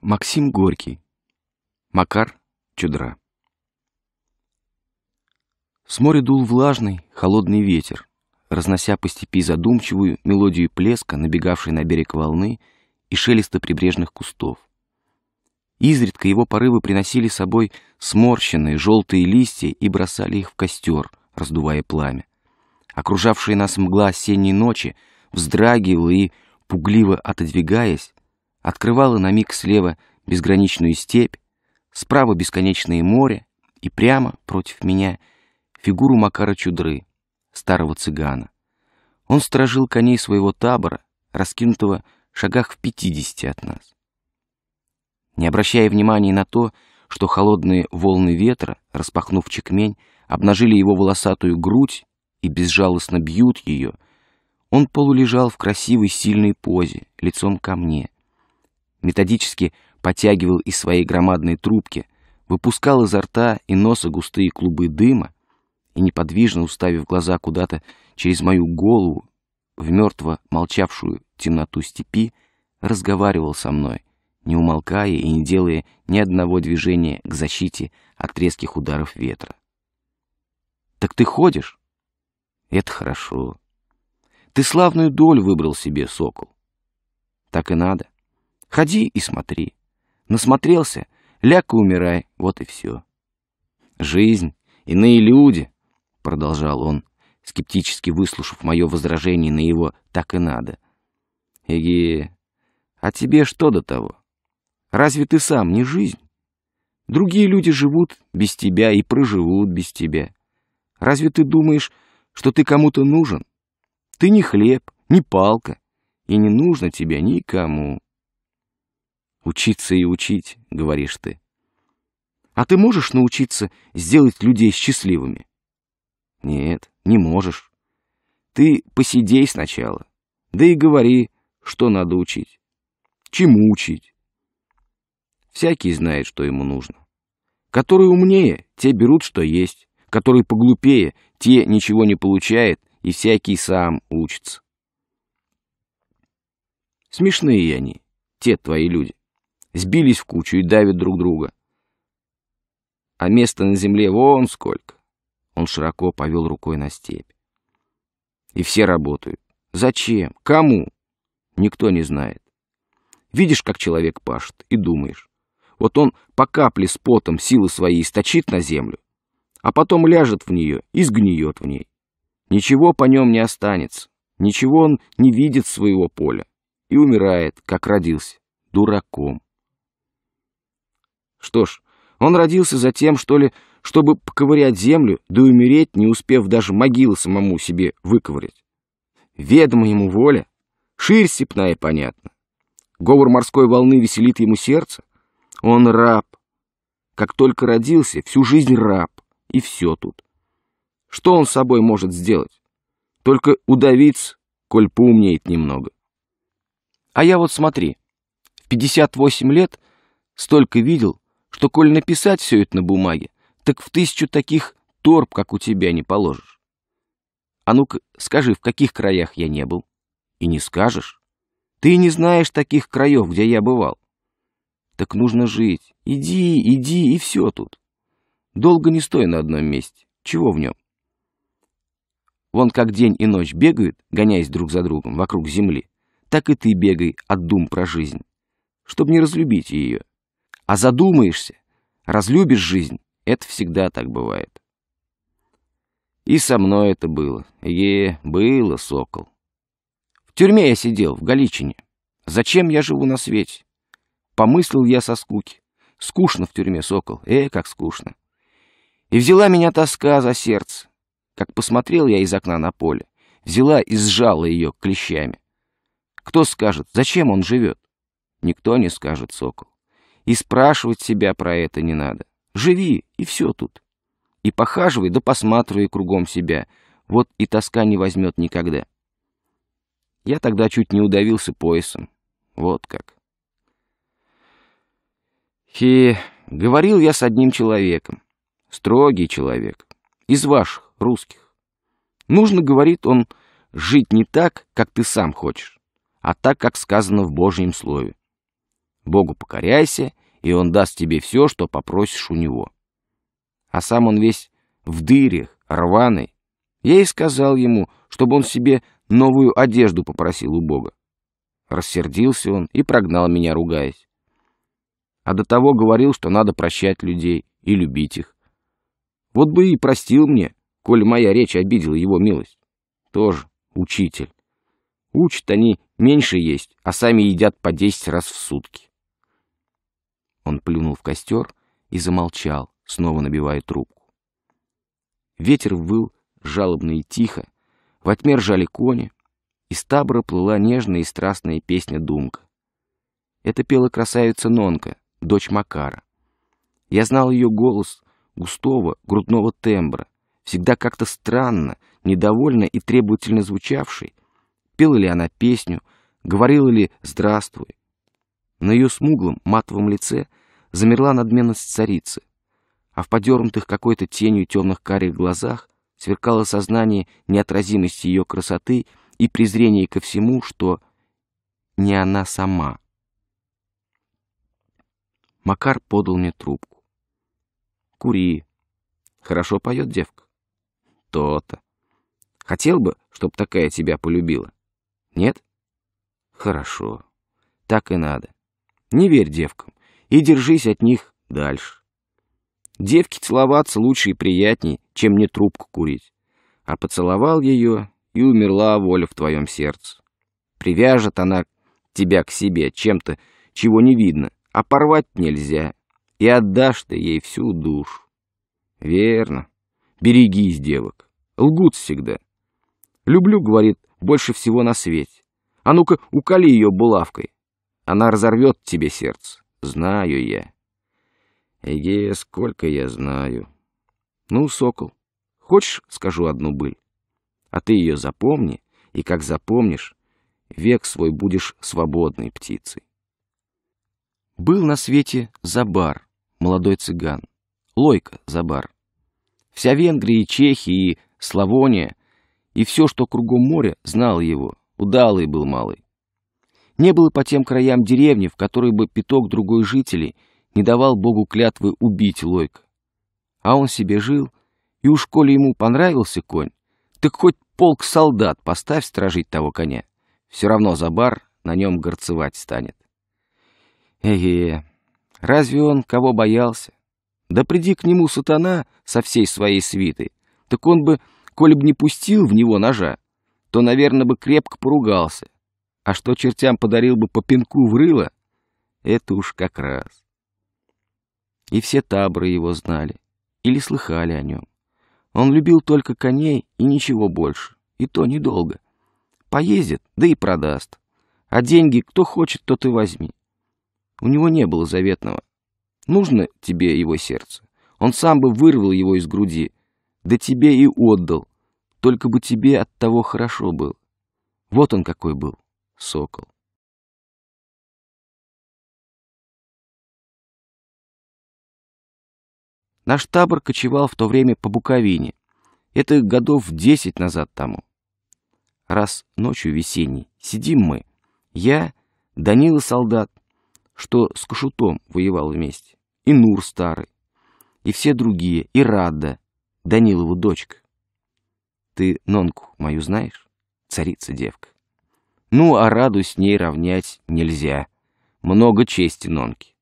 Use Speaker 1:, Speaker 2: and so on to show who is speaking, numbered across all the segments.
Speaker 1: Максим Горький. Макар Чудра. С моря дул влажный, холодный ветер, разнося по степи задумчивую мелодию плеска, набегавшей на берег волны и шелеста прибрежных кустов. Изредка его порывы приносили с собой сморщенные желтые листья и бросали их в костер, раздувая пламя. Окружавшая нас мгла осенней ночи вздрагивала и, пугливо отодвигаясь, открывала на миг слева безграничную степь, справа бесконечное море и прямо против меня фигуру Макара Чудры, старого цыгана. Он сторожил коней своего табора, раскинутого в шагах в пятидесяти от нас. Не обращая внимания на то, что холодные волны ветра, распахнув чекмень, обнажили его волосатую грудь и безжалостно бьют ее, он полулежал в красивой сильной позе, лицом ко мне — методически потягивал из своей громадной трубки, выпускал изо рта и носа густые клубы дыма и, неподвижно уставив глаза куда-то через мою голову, в мертво молчавшую темноту степи, разговаривал со мной, не умолкая и не делая ни одного движения к защите от резких ударов ветра. «Так ты ходишь?» «Это хорошо. Ты славную долю выбрал себе, сокол. Так и надо. Ходи и смотри. Насмотрелся, ляг и умирай, вот и все. Жизнь, иные люди, — продолжал он, скептически выслушав мое возражение на его «так и надо». Эге, а тебе что до того? Разве ты сам не жизнь? Другие люди живут без тебя и проживут без тебя. Разве ты думаешь, что ты кому-то нужен? Ты не хлеб, не палка, и не нужно тебя никому. Учиться и учить, говоришь ты. А ты можешь научиться сделать людей счастливыми? Нет, не можешь. Ты посидей сначала, да и говори, что надо учить. Чему учить? Всякий знает, что ему нужно. Которые умнее, те берут, что есть. Которые поглупее, те ничего не получают. и всякий сам учится. Смешные они, те твои люди сбились в кучу и давят друг друга. А места на земле вон сколько. Он широко повел рукой на степь. И все работают. Зачем? Кому? Никто не знает. Видишь, как человек пашет, и думаешь. Вот он по капле с потом силы свои источит на землю, а потом ляжет в нее и сгниет в ней. Ничего по нем не останется, ничего он не видит своего поля и умирает, как родился, дураком. Что ж, он родился за тем, что ли, чтобы поковырять землю, да и умереть, не успев даже могилу самому себе выковырять. Ведома ему воля, ширь степная, понятно. Говор морской волны веселит ему сердце. Он раб. Как только родился, всю жизнь раб. И все тут. Что он с собой может сделать? Только удавиться, коль поумнеет немного. А я вот смотри, в 58 лет столько видел, что коль написать все это на бумаге, так в тысячу таких торб, как у тебя, не положишь. А ну-ка, скажи, в каких краях я не был? И не скажешь. Ты не знаешь таких краев, где я бывал. Так нужно жить. Иди, иди, и все тут. Долго не стой на одном месте. Чего в нем? Вон как день и ночь бегают, гоняясь друг за другом вокруг земли, так и ты бегай от дум про жизнь, чтобы не разлюбить ее. А задумаешься, разлюбишь жизнь, это всегда так бывает. И со мной это было. Е, было, сокол. В тюрьме я сидел, в Галичине. Зачем я живу на свете? Помыслил я со скуки. Скучно в тюрьме, сокол. Э, как скучно. И взяла меня тоска за сердце. Как посмотрел я из окна на поле, взяла и сжала ее клещами. Кто скажет, зачем он живет? Никто не скажет, сокол. И спрашивать себя про это не надо. Живи, и все тут. И похаживай, да посматривай кругом себя. Вот и тоска не возьмет никогда. Я тогда чуть не удавился поясом. Вот как. И говорил я с одним человеком. Строгий человек. Из ваших, русских. Нужно, говорит он, жить не так, как ты сам хочешь, а так, как сказано в Божьем Слове. Богу покоряйся и он даст тебе все, что попросишь у него. А сам он весь в дырях, рваный. Я и сказал ему, чтобы он себе новую одежду попросил у Бога. Рассердился он и прогнал меня, ругаясь. А до того говорил, что надо прощать людей и любить их. Вот бы и простил мне, коль моя речь обидела его милость. Тоже учитель. Учат они меньше есть, а сами едят по десять раз в сутки. Он плюнул в костер и замолчал, снова набивая трубку. Ветер выл жалобно и тихо, во тьме ржали кони, из табора плыла нежная и страстная песня Думка. Это пела красавица Нонка, дочь Макара. Я знал ее голос густого, грудного тембра, всегда как-то странно, недовольно и требовательно звучавший. Пела ли она песню, говорила ли «здравствуй». На ее смуглом, матовом лице замерла надменность царицы, а в подернутых какой-то тенью темных карих глазах сверкало сознание неотразимости ее красоты и презрение ко всему, что не она сама. Макар подал мне трубку. «Кури. Хорошо поет девка?» «То-то. Хотел бы, чтоб такая тебя полюбила? Нет?» «Хорошо. Так и надо. Не верь девкам и держись от них дальше. Девке целоваться лучше и приятней, чем мне трубку курить. А поцеловал ее, и умерла воля в твоем сердце. Привяжет она тебя к себе чем-то, чего не видно, а порвать нельзя, и отдашь ты ей всю душу. Верно. Берегись, девок. Лгут всегда. Люблю, говорит, больше всего на свете. А ну-ка, уколи ее булавкой. Она разорвет тебе сердце. Знаю я. Эгея, сколько я знаю. Ну, сокол, хочешь, скажу одну быль? А ты ее запомни, и как запомнишь, век свой будешь свободной птицей. Был на свете Забар, молодой цыган, Лойка Забар. Вся Венгрия и Чехия, и Славония, и все, что кругом моря, знал его, удалый был малый. Не было по тем краям деревни, в которой бы пяток другой жителей не давал богу клятвы убить Лойка. А он себе жил, и уж коли ему понравился конь, так хоть полк солдат поставь стражить того коня. Все равно за бар на нем горцевать станет. Эге, разве он кого боялся? Да приди к нему сатана со всей своей свитой, так он бы, коли бы не пустил в него ножа, то, наверное, бы крепко поругался а что чертям подарил бы по пинку в рыло, это уж как раз. И все табры его знали или слыхали о нем. Он любил только коней и ничего больше, и то недолго. Поездит, да и продаст. А деньги кто хочет, тот и возьми. У него не было заветного. Нужно тебе его сердце. Он сам бы вырвал его из груди. Да тебе и отдал. Только бы тебе от того хорошо было. Вот он какой был сокол. Наш табор кочевал в то время по Буковине. Это годов десять назад тому. Раз ночью весенней сидим мы, я, Данила солдат, что с Кашутом воевал вместе, и Нур старый, и все другие, и Рада, Данилову дочка. Ты Нонку мою знаешь? Царица девка. Ну, а Раду с ней равнять нельзя. Много чести Нонки.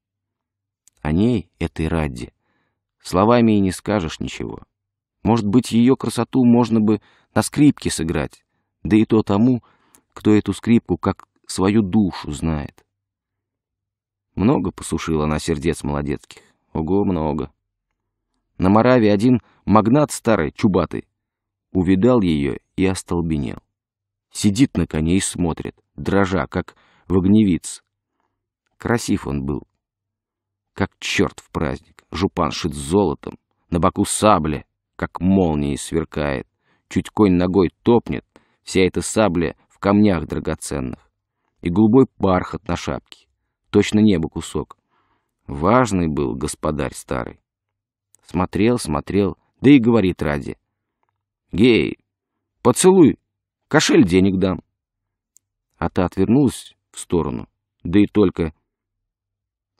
Speaker 1: О ней, этой Радде, словами и не скажешь ничего. Может быть, ее красоту можно бы на скрипке сыграть, да и то тому, кто эту скрипку как свою душу знает. Много посушила она сердец молодецких. Ого, много. На Мораве один магнат старый, чубатый, увидал ее и остолбенел. Сидит на коне и смотрит, дрожа, как в огневиц. Красив он был, как черт в праздник. Жупан шит золотом, на боку сабля, как молнией сверкает. Чуть конь ногой топнет, вся эта сабля в камнях драгоценных. И голубой пархат на шапке, точно небо кусок. Важный был господарь старый. Смотрел, смотрел, да и говорит ради. «Гей, поцелуй Кошель денег дам. А та отвернулась в сторону. Да и только.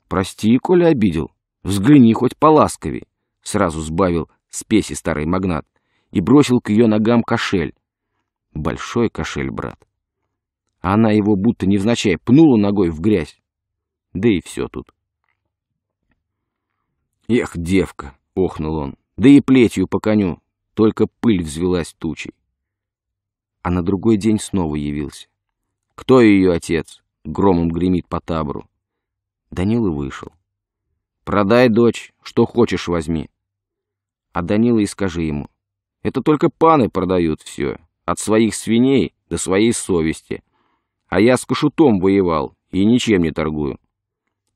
Speaker 1: Прости, коли обидел. Взгляни хоть поласковей. Сразу сбавил спеси старый магнат и бросил к ее ногам кошель. Большой кошель, брат. Она его будто невзначай пнула ногой в грязь. Да и все тут. «Эх, девка!» — охнул он. «Да и плетью по коню, только пыль взвелась тучей» а на другой день снова явился. «Кто ее отец?» — громом гремит по табору. Данила вышел. «Продай, дочь, что хочешь возьми». А Данила и скажи ему. «Это только паны продают все, от своих свиней до своей совести. А я с кашутом воевал и ничем не торгую».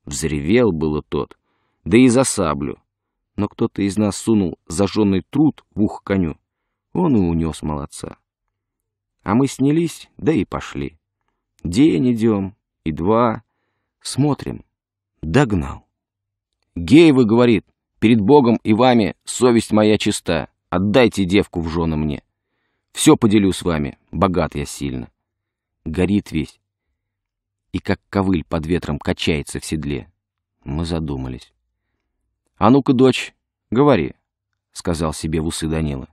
Speaker 1: Взревел было тот, да и за саблю. Но кто-то из нас сунул зажженный труд в ухо коню. Он и унес молодца. А мы снялись, да и пошли. День идем, и два. Смотрим. Догнал. Гейвы, говорит, перед Богом и вами совесть моя чиста. Отдайте девку в жены мне. Все поделю с вами, богат я сильно. Горит весь. И как ковыль под ветром качается в седле. Мы задумались. — А ну-ка, дочь, говори, — сказал себе в усы Данила.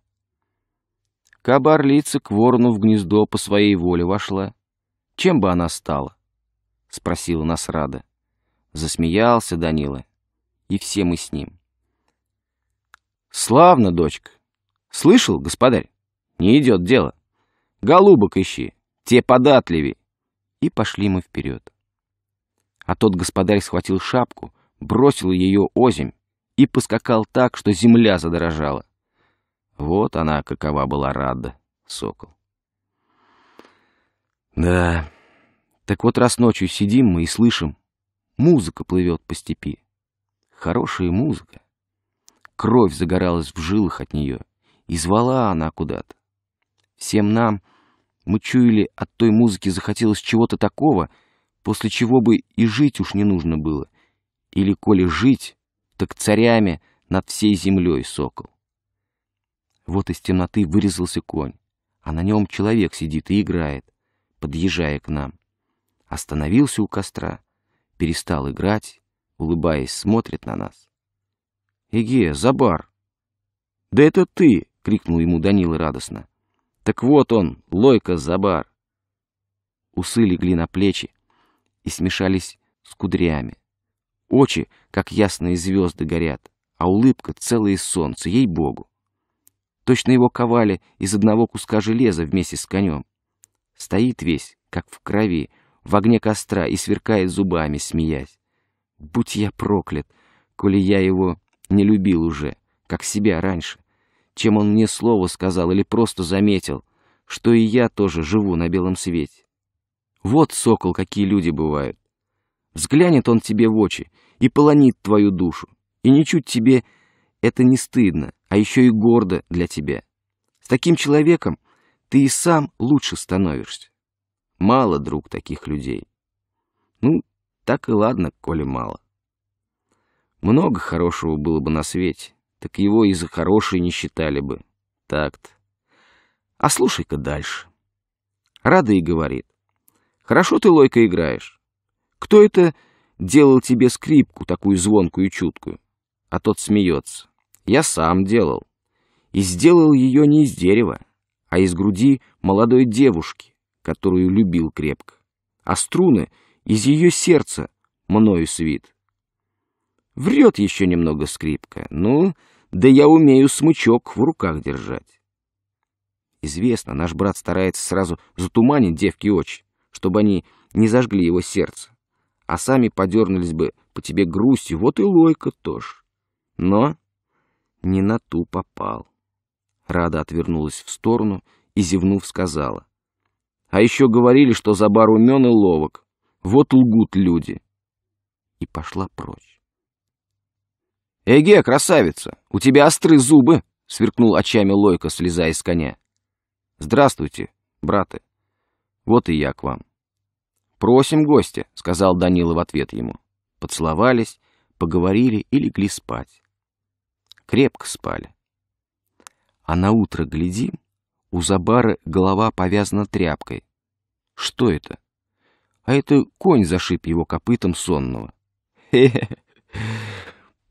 Speaker 1: Каба орлица к ворону в гнездо по своей воле вошла, чем бы она стала? — спросила нас Рада. Засмеялся Данила, и все мы с ним. «Славно, дочка! Слышал, господарь? Не идет дело. Голубок ищи, те податливей!» И пошли мы вперед. А тот господарь схватил шапку, бросил ее озимь и поскакал так, что земля задрожала. Вот она какова была рада, сокол. Да, так вот раз ночью сидим мы и слышим, музыка плывет по степи. Хорошая музыка. Кровь загоралась в жилах от нее, и звала она куда-то. Всем нам, мы чуяли, от той музыки захотелось чего-то такого, после чего бы и жить уж не нужно было. Или, коли жить, так царями над всей землей сокол. Вот из темноты вырезался конь, а на нем человек сидит и играет, подъезжая к нам. Остановился у костра, перестал играть, улыбаясь, смотрит на нас. «Эге, Забар!» «Да это ты!» — крикнул ему Данила радостно. «Так вот он, Лойка Забар!» Усы легли на плечи и смешались с кудрями. Очи, как ясные звезды, горят, а улыбка — целое солнце, ей-богу. Точно его ковали из одного куска железа вместе с конем. Стоит весь, как в крови, в огне костра и сверкает зубами, смеясь. Будь я проклят, коли я его не любил уже, как себя раньше, чем он мне слово сказал или просто заметил, что и я тоже живу на белом свете. Вот, сокол, какие люди бывают. Взглянет он тебе в очи и полонит твою душу, и ничуть тебе это не стыдно, а еще и гордо для тебя. С таким человеком ты и сам лучше становишься. Мало, друг, таких людей. Ну, так и ладно, коли мало. Много хорошего было бы на свете, так его и за хорошее не считали бы. Так-то. А слушай-ка дальше. Рада и говорит. Хорошо ты, Лойка, играешь. Кто это делал тебе скрипку, такую звонкую и чуткую? А тот смеется. Я сам делал. И сделал ее не из дерева, а из груди молодой девушки, которую любил крепко. А струны из ее сердца мною свит. Врет еще немного скрипка. Ну, да я умею смычок в руках держать. Известно, наш брат старается сразу затуманить девки очи, чтобы они не зажгли его сердце, а сами подернулись бы по тебе грустью, вот и лойка тоже. Но не на ту попал. Рада отвернулась в сторону и, зевнув, сказала. «А еще говорили, что Забар умен и ловок. Вот лгут люди». И пошла прочь. «Эге, красавица, у тебя остры зубы!» — сверкнул очами Лойка, слезая с коня. «Здравствуйте, браты. Вот и я к вам». «Просим гостя», — сказал Данила в ответ ему. Поцеловались, поговорили и легли спать крепко спали. А на утро глядим, у забара голова повязана тряпкой. Что это? А это конь зашиб его копытом сонного. Хе-хе.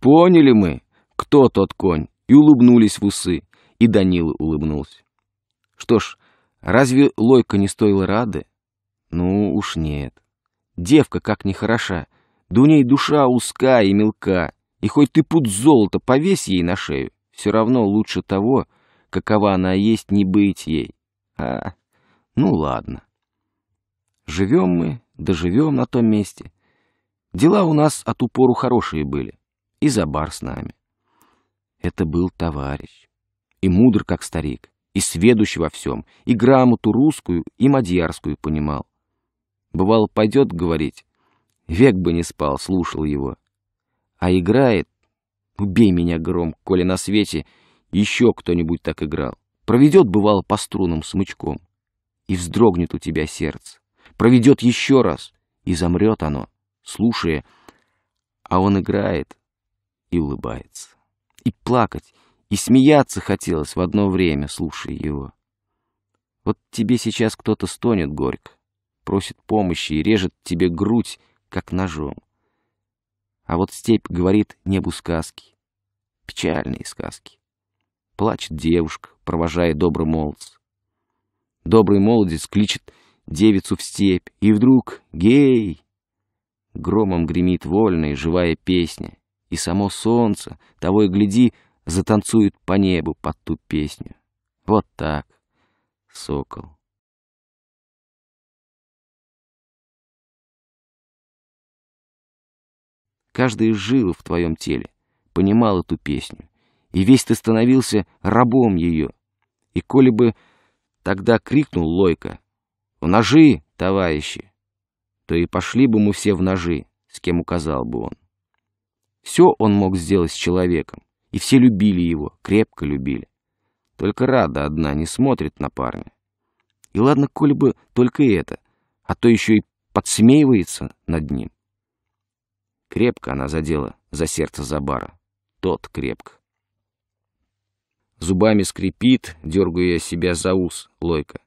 Speaker 1: Поняли мы, кто тот конь, и улыбнулись в усы, и Данила улыбнулся. Что ж, разве Лойка не стоила рады? Ну уж нет. Девка как нехороша, да у ней душа узка и мелка, и хоть ты пуд золота повесь ей на шею, все равно лучше того, какова она есть, не быть ей. А, ну ладно. Живем мы, доживем да на том месте. Дела у нас от упору хорошие были. И за бар с нами. Это был товарищ. И мудр, как старик, и сведущ во всем, и грамоту русскую, и мадьярскую понимал. Бывало, пойдет говорить. Век бы не спал, слушал его а играет... Убей меня гром, коли на свете еще кто-нибудь так играл. Проведет, бывало, по струнам смычком, и вздрогнет у тебя сердце. Проведет еще раз, и замрет оно, слушая, а он играет и улыбается. И плакать, и смеяться хотелось в одно время, слушая его. Вот тебе сейчас кто-то стонет горько, просит помощи и режет тебе грудь, как ножом. А вот степь говорит небу сказки, печальные сказки. Плачет девушка, провожая добрый молодец. Добрый молодец кличет девицу в степь, и вдруг «Гей!» Громом гремит вольная живая песня, и само солнце, того и гляди, затанцует по небу под ту песню. Вот так, сокол. Каждая жила в твоем теле, понимал эту песню, и весь ты становился рабом ее. И коли бы тогда крикнул Лойка «В ножи, товарищи!», то и пошли бы мы все в ножи, с кем указал бы он. Все он мог сделать с человеком, и все любили его, крепко любили. Только Рада одна не смотрит на парня. И ладно, коли бы только это, а то еще и подсмеивается над ним. Крепко она задела за сердце Забара. Тот крепко. Зубами скрипит, дергая себя за ус, Лойка.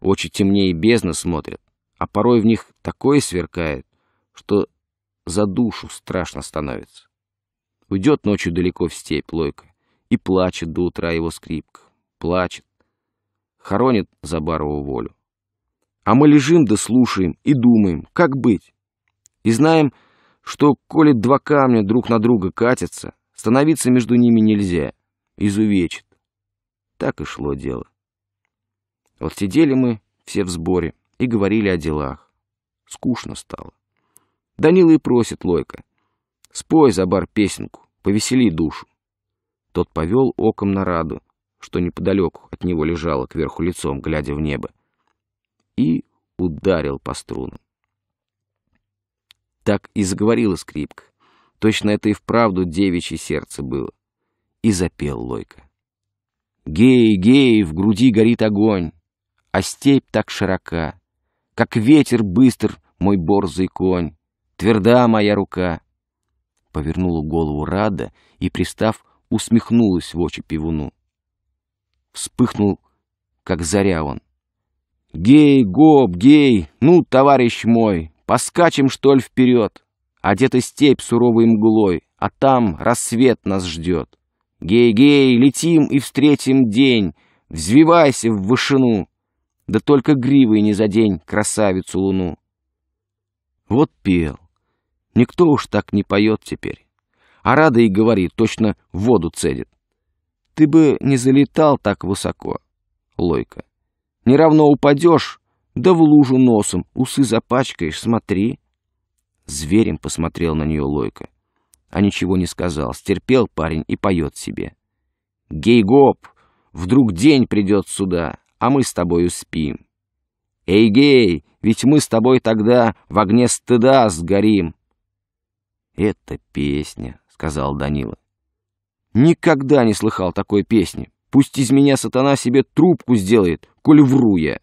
Speaker 1: Очи темнее бездны смотрят, а порой в них такое сверкает, что за душу страшно становится. Уйдет ночью далеко в степь Лойка и плачет до утра его скрипка. Плачет. Хоронит Забарову волю. А мы лежим да слушаем и думаем, как быть. И знаем, что, коли два камня друг на друга катятся, становиться между ними нельзя, изувечит. Так и шло дело. Вот сидели мы все в сборе и говорили о делах. Скучно стало. Данила и просит Лойка. «Спой, Забар, песенку, повесели душу». Тот повел оком на раду, что неподалеку от него лежало кверху лицом, глядя в небо, и ударил по струнам. Так и заговорила скрипка. Точно это и вправду девичье сердце было. И запел Лойка. Гей, гей, в груди горит огонь, А степь так широка, Как ветер быстр мой борзый конь, Тверда моя рука. Повернула голову Рада и, пристав, усмехнулась в очи пивуну. Вспыхнул, как заря он. «Гей, гоп, гей, ну, товарищ мой, Поскачем, что ли, вперед? Одета степь суровой мглой, а там рассвет нас ждет. Гей-гей, летим и встретим день, взвивайся в вышину. Да только гривой не задень красавицу луну. Вот пел. Никто уж так не поет теперь. А рада и говорит, точно воду цедит. Ты бы не залетал так высоко, Лойка. Не равно упадешь, да в лужу носом, усы запачкаешь, смотри. Зверем посмотрел на нее Лойка. А ничего не сказал, стерпел парень и поет себе. Гей-гоп, вдруг день придет сюда, а мы с тобою спим. Эй, гей, ведь мы с тобой тогда в огне стыда сгорим. Это песня, сказал Данила. Никогда не слыхал такой песни. Пусть из меня сатана себе трубку сделает, коль вру я.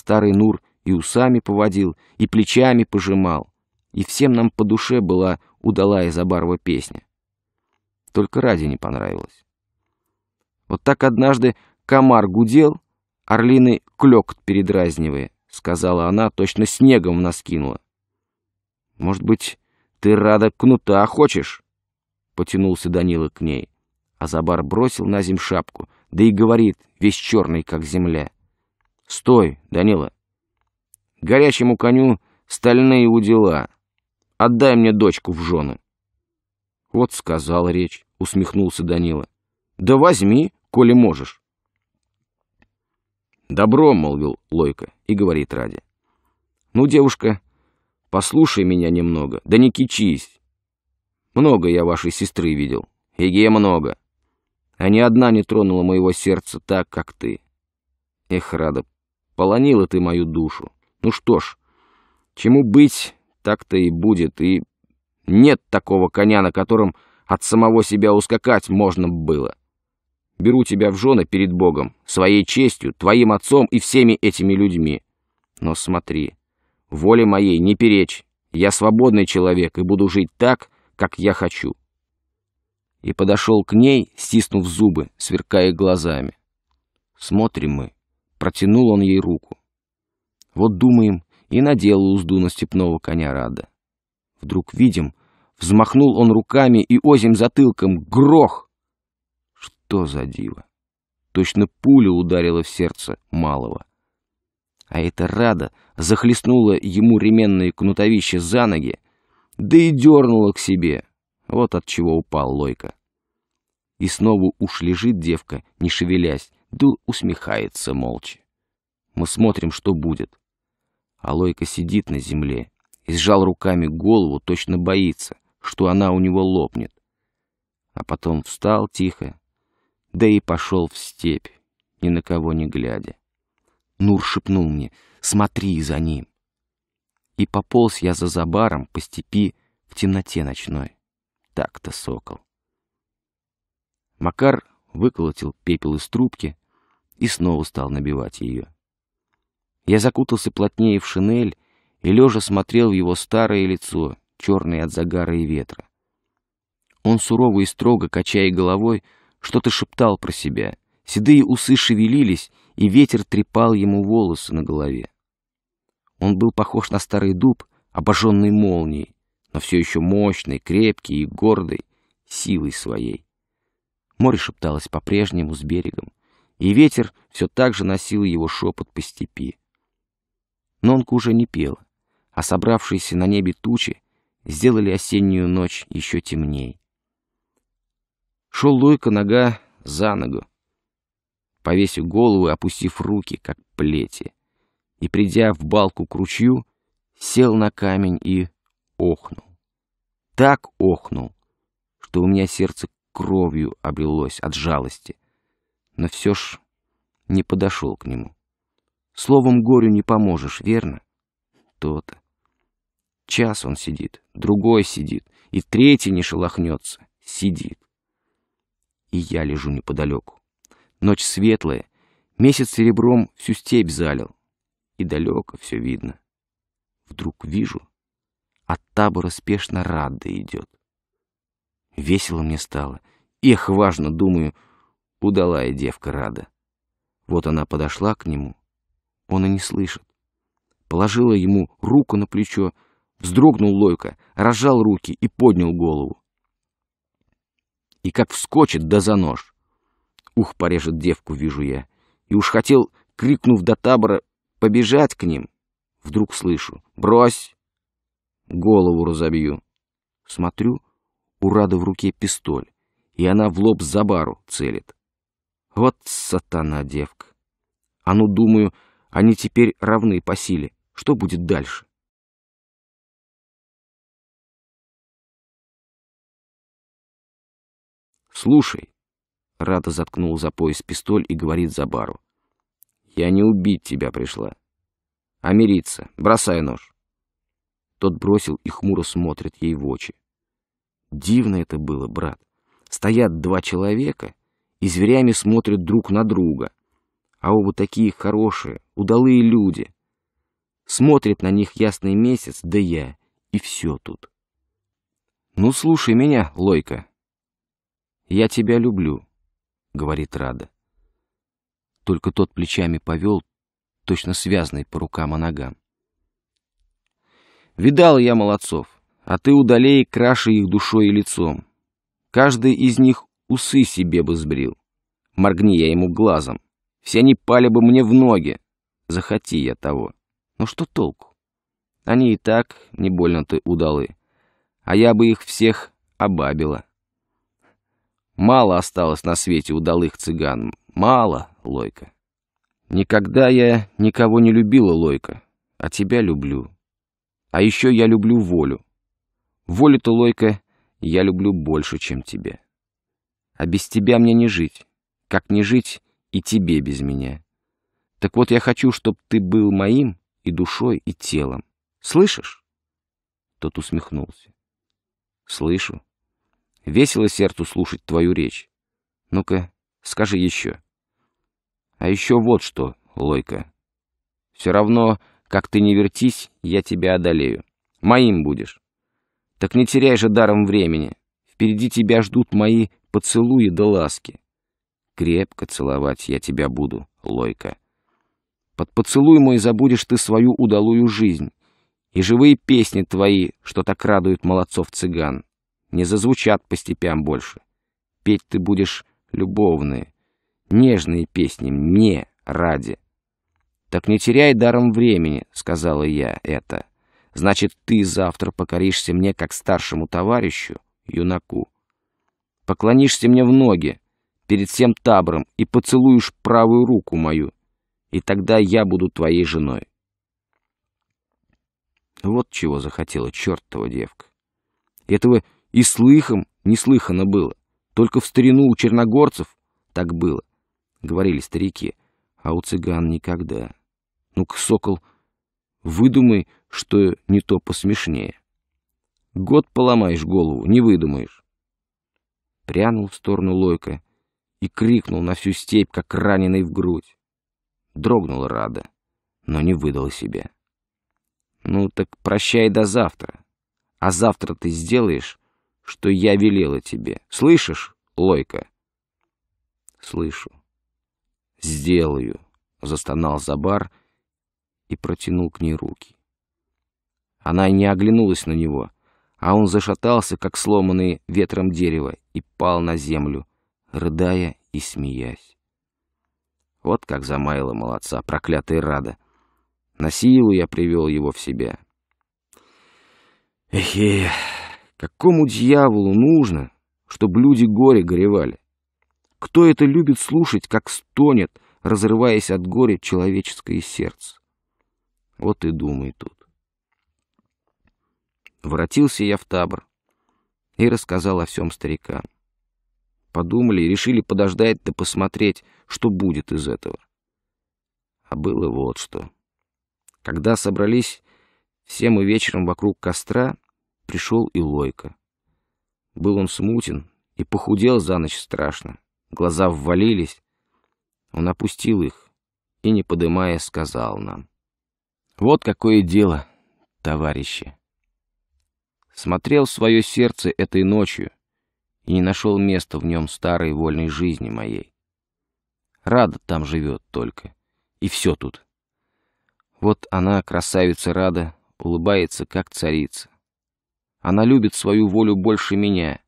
Speaker 1: Старый Нур и усами поводил, и плечами пожимал. И всем нам по душе была удалая Изабарова песня. Только Ради не понравилось. Вот так однажды комар гудел, орлиный клёкт передразнивая, сказала она, точно снегом наскинула. Может быть, ты рада кнута хочешь? Потянулся Данила к ней. а забар бросил на зем шапку, да и говорит, весь черный, как земля. Стой, Данила. Горячему коню стальные удила. Отдай мне дочку в жены. Вот сказал речь, усмехнулся Данила. Да возьми, коли можешь. Добро, молвил Лойка и говорит Ради. Ну, девушка, послушай меня немного, да не кичись. Много я вашей сестры видел, еге много. А ни одна не тронула моего сердца так, как ты. Эх, Рада, Полонила ты мою душу. Ну что ж, чему быть, так-то и будет. И нет такого коня, на котором от самого себя ускакать можно было. Беру тебя в жены перед Богом, своей честью, твоим отцом и всеми этими людьми. Но смотри, воле моей не перечь. Я свободный человек и буду жить так, как я хочу. И подошел к ней, стиснув зубы, сверкая глазами. Смотрим мы. Протянул он ей руку. Вот думаем, и надел узду на степного коня Рада. Вдруг видим, взмахнул он руками и озим затылком. Грох! Что за диво! Точно пуля ударила в сердце малого. А эта Рада захлестнула ему ременные кнутовище за ноги, да и дернула к себе. Вот от чего упал Лойка. И снова уж лежит девка, не шевелясь, Дыл усмехается молча. Мы смотрим, что будет. Алойка сидит на земле и сжал руками голову, точно боится, что она у него лопнет. А потом встал тихо, да и пошел в степь, ни на кого не глядя. Нур шепнул мне «Смотри за ним!» И пополз я за забаром по степи в темноте ночной. Так-то сокол. Макар выколотил пепел из трубки, и снова стал набивать ее. Я закутался плотнее в шинель и лежа смотрел в его старое лицо, черное от загара и ветра. Он сурово и строго, качая головой, что-то шептал про себя. Седые усы шевелились, и ветер трепал ему волосы на голове. Он был похож на старый дуб, обожженный молнией, но все еще мощный, крепкий и гордый, силой своей. Море шепталось по-прежнему с берегом и ветер все так же носил его шепот по степи. Нонка уже не пела, а собравшиеся на небе тучи сделали осеннюю ночь еще темней. Шел Лойка нога за ногу, повесив голову и опустив руки, как плети, и, придя в балку к ручью, сел на камень и охнул. Так охнул, что у меня сердце кровью облилось от жалости но все ж не подошел к нему. Словом, горю не поможешь, верно? То-то. Час он сидит, другой сидит, и третий не шелохнется. Сидит. И я лежу неподалеку. Ночь светлая, месяц серебром всю степь залил. И далеко все видно. Вдруг вижу, от табора спешно Рада идет. Весело мне стало. Эх, важно, думаю, — Удалая девка рада. Вот она подошла к нему, он и не слышит. Положила ему руку на плечо, вздрогнул Лойка, разжал руки и поднял голову. И как вскочит да за нож. Ух, порежет девку, вижу я. И уж хотел, крикнув до табора, побежать к ним. Вдруг слышу. «Брось!» Голову разобью. Смотрю, у Рады в руке пистоль, и она в лоб за бару целит. Вот сатана девка. А ну, думаю, они теперь равны по силе. Что будет дальше? «Слушай», — Рада заткнул за пояс пистоль и говорит Забару, — «я не убить тебя пришла, а мириться. Бросай нож». Тот бросил и хмуро смотрит ей в очи. Дивно это было, брат. Стоят два человека — и зверями смотрят друг на друга. А оба такие хорошие, удалые люди. Смотрит на них ясный месяц, да я, и все тут. «Ну, слушай меня, Лойка. Я тебя люблю», — говорит Рада. Только тот плечами повел, точно связанный по рукам и ногам. «Видал я молодцов, а ты удалей краше их душой и лицом. Каждый из них Усы себе бы сбрил. Моргни я ему глазом. Все они пали бы мне в ноги. Захоти я того. Но ну что толку? Они и так не больно-то удалы. А я бы их всех обабила. Мало осталось на свете удалых цыган. Мало, Лойка. Никогда я никого не любила, Лойка. А тебя люблю. А еще я люблю волю. Волю-то, Лойка, я люблю больше, чем тебя. А без тебя мне не жить. Как не жить и тебе без меня. Так вот я хочу, чтобы ты был моим и душой, и телом. Слышишь?» Тот усмехнулся. «Слышу. Весело сердцу слушать твою речь. Ну-ка, скажи еще. А еще вот что, Лойка. Все равно, как ты не вертись, я тебя одолею. Моим будешь. Так не теряй же даром времени. Впереди тебя ждут мои поцелуи да ласки. Крепко целовать я тебя буду, Лойка. Под поцелуй мой забудешь ты свою удалую жизнь, и живые песни твои, что так радуют молодцов-цыган, не зазвучат по степям больше. Петь ты будешь любовные, нежные песни мне ради. «Так не теряй даром времени», — сказала я это. «Значит, ты завтра покоришься мне как старшему товарищу, юнаку». Поклонишься мне в ноги перед всем табором и поцелуешь правую руку мою, и тогда я буду твоей женой. Вот чего захотела чертова девка. Этого и слыхом не слыхано было. Только в старину у черногорцев так было, говорили старики, а у цыган никогда. Ну-ка, сокол, выдумай, что не то посмешнее. Год поломаешь голову, не выдумаешь отпрянул в сторону Лойка и крикнул на всю степь, как раненый в грудь. Дрогнула Рада, но не выдала себя. «Ну так прощай до завтра, а завтра ты сделаешь, что я велела тебе. Слышишь, Лойка?» «Слышу. Сделаю», — застонал Забар и протянул к ней руки. Она не оглянулась на него, а он зашатался, как сломанное ветром дерево, и пал на землю, рыдая и смеясь. Вот как замаяла молодца, проклятая Рада. На силу я привел его в себя. Эхе, какому дьяволу нужно, чтобы люди горе горевали? Кто это любит слушать, как стонет, разрываясь от горя человеческое сердце? Вот и думай тут. Вратился я в табор, и рассказал о всем старикам. Подумали и решили подождать да посмотреть, что будет из этого. А было вот что. Когда собрались все мы вечером вокруг костра, пришел и Лойка. Был он смутен и похудел за ночь страшно. Глаза ввалились. Он опустил их и, не подымая, сказал нам. «Вот какое дело, товарищи!» смотрел в свое сердце этой ночью и не нашел места в нем старой вольной жизни моей. Рада там живет только, и все тут. Вот она, красавица Рада, улыбается, как царица. Она любит свою волю больше меня,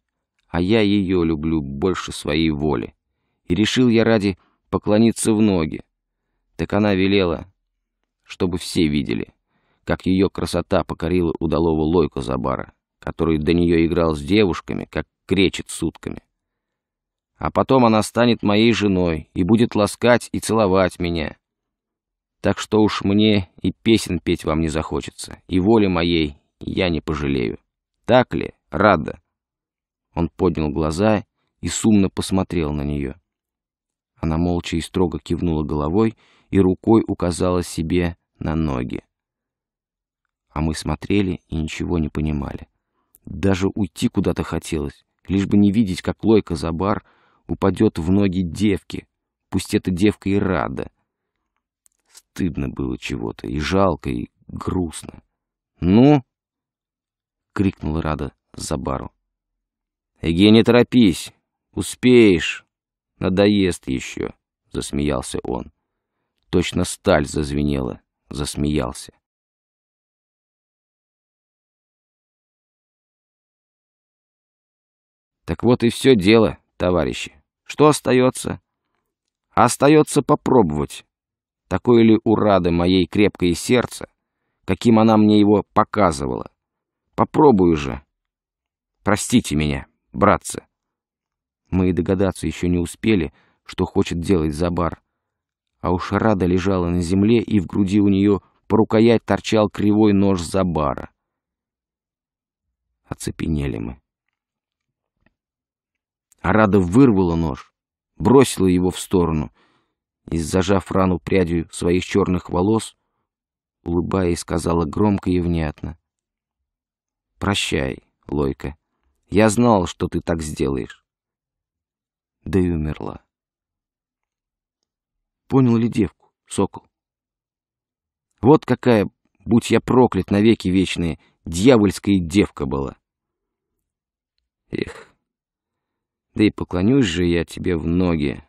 Speaker 1: а я ее люблю больше своей воли. И решил я ради поклониться в ноги. Так она велела, чтобы все видели как ее красота покорила удалого Лойка Забара, который до нее играл с девушками, как кречет сутками. А потом она станет моей женой и будет ласкать и целовать меня. Так что уж мне и песен петь вам не захочется, и воли моей я не пожалею. Так ли, Рада?» Он поднял глаза и сумно посмотрел на нее. Она молча и строго кивнула головой и рукой указала себе на ноги а мы смотрели и ничего не понимали. Даже уйти куда-то хотелось, лишь бы не видеть, как Лойка за бар упадет в ноги девки, пусть эта девка и рада. Стыдно было чего-то, и жалко, и грустно. «Ну!» — крикнула Рада за бару. «Эге, не торопись! Успеешь! Надоест еще!» — засмеялся он. Точно сталь зазвенела, засмеялся. Так вот и все дело, товарищи. Что остается? Остается попробовать. Такое ли у Рады моей крепкое сердце, каким она мне его показывала? Попробую же. Простите меня, братцы. Мы и догадаться еще не успели, что хочет делать Забар. А уж Рада лежала на земле, и в груди у нее по рукоять торчал кривой нож Забара. Оцепенели мы. Арада вырвала нож, бросила его в сторону и, зажав рану прядью своих черных волос, улыбаясь, сказала громко и внятно. «Прощай, Лойка. Я знал, что ты так сделаешь». Да и умерла. Понял ли девку, сокол? Вот какая, будь я проклят навеки вечные, дьявольская девка была. Эх, да и поклонюсь же я тебе в ноги,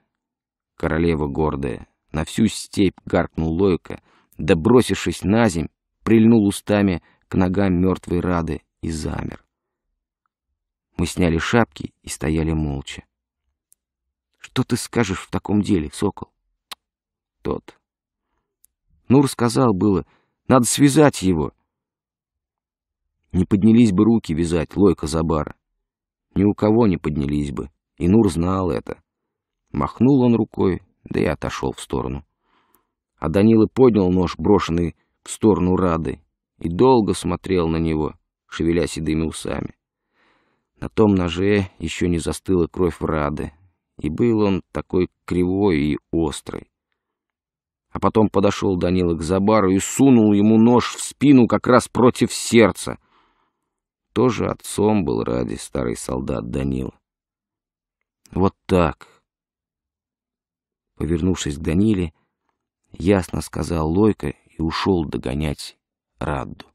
Speaker 1: королева гордая. На всю степь гаркнул Лойка, да, бросившись на земь, прильнул устами к ногам мертвой Рады и замер. Мы сняли шапки и стояли молча. «Что ты скажешь в таком деле, сокол?» Тот. Ну рассказал было, надо связать его. Не поднялись бы руки вязать Лойка Забара ни у кого не поднялись бы, и Нур знал это. Махнул он рукой, да и отошел в сторону. А Данила поднял нож, брошенный в сторону Рады, и долго смотрел на него, шевеля седыми усами. На том ноже еще не застыла кровь в Рады, и был он такой кривой и острый. А потом подошел Данила к Забару и сунул ему нож в спину как раз против сердца тоже отцом был ради старый солдат Данила. Вот так. Повернувшись к Даниле, ясно сказал Лойка и ушел догонять Радду.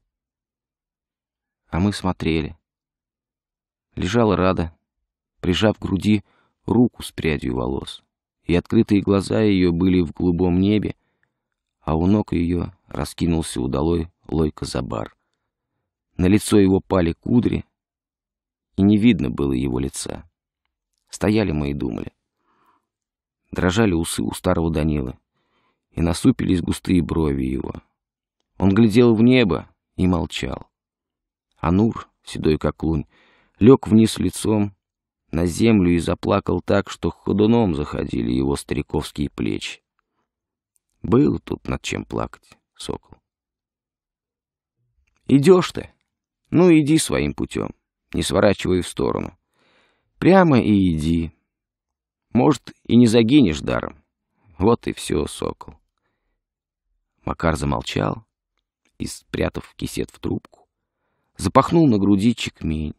Speaker 1: А мы смотрели. Лежала Рада, прижав к груди руку с прядью волос, и открытые глаза ее были в голубом небе, а у ног ее раскинулся удалой Лойко Забар. На лицо его пали кудри, и не видно было его лица. Стояли мы и думали. Дрожали усы у старого Данилы, и насупились густые брови его. Он глядел в небо и молчал. А Нур, седой как лунь, лег вниз лицом на землю и заплакал так, что ходуном заходили его стариковские плечи. Было тут над чем плакать, сокол. «Идешь ты!» Ну, иди своим путем, не сворачивай в сторону. Прямо и иди. Может, и не загинешь даром. Вот и все, сокол. Макар замолчал и, спрятав кисет в трубку, запахнул на груди чекмень.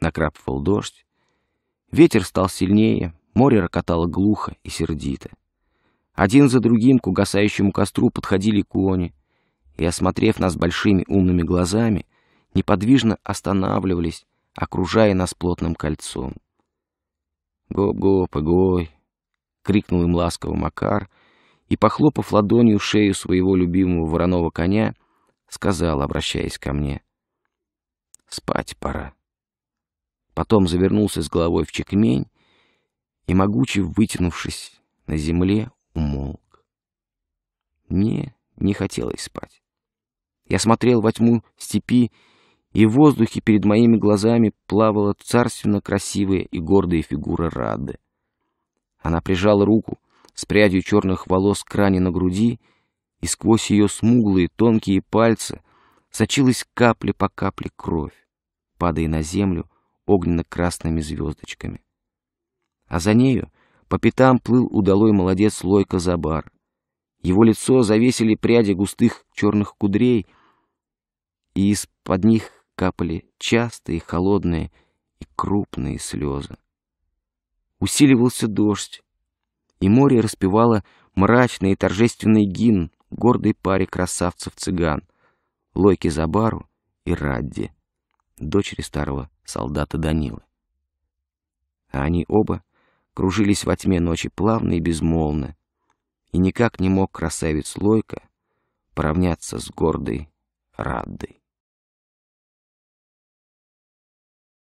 Speaker 1: Накрапывал дождь. Ветер стал сильнее, море рокотало глухо и сердито. Один за другим к угасающему костру подходили кони, и, осмотрев нас большими умными глазами, неподвижно останавливались, окружая нас плотным кольцом. «Гоп-гоп, игой!» — крикнул им ласково Макар и, похлопав ладонью шею своего любимого вороного коня, сказал, обращаясь ко мне, «Спать пора». Потом завернулся с головой в чекмень и, могуче вытянувшись на земле, умолк. Мне не хотелось спать. Я смотрел во тьму степи и в воздухе перед моими глазами плавала царственно красивая и гордая фигура Рады. Она прижала руку с прядью черных волос к ране на груди, и сквозь ее смуглые тонкие пальцы сочилась капля по капле кровь, падая на землю огненно-красными звездочками. А за нею по пятам плыл удалой молодец Лойка Забар. Его лицо завесили пряди густых черных кудрей, и из-под них капали частые, холодные и крупные слезы. Усиливался дождь, и море распевало мрачный и торжественный гин гордой паре красавцев-цыган, Лойки Забару и Радди, дочери старого солдата Данилы. А они оба кружились во тьме ночи плавно и безмолвно, и никак не мог красавец Лойка поравняться с гордой Раддой.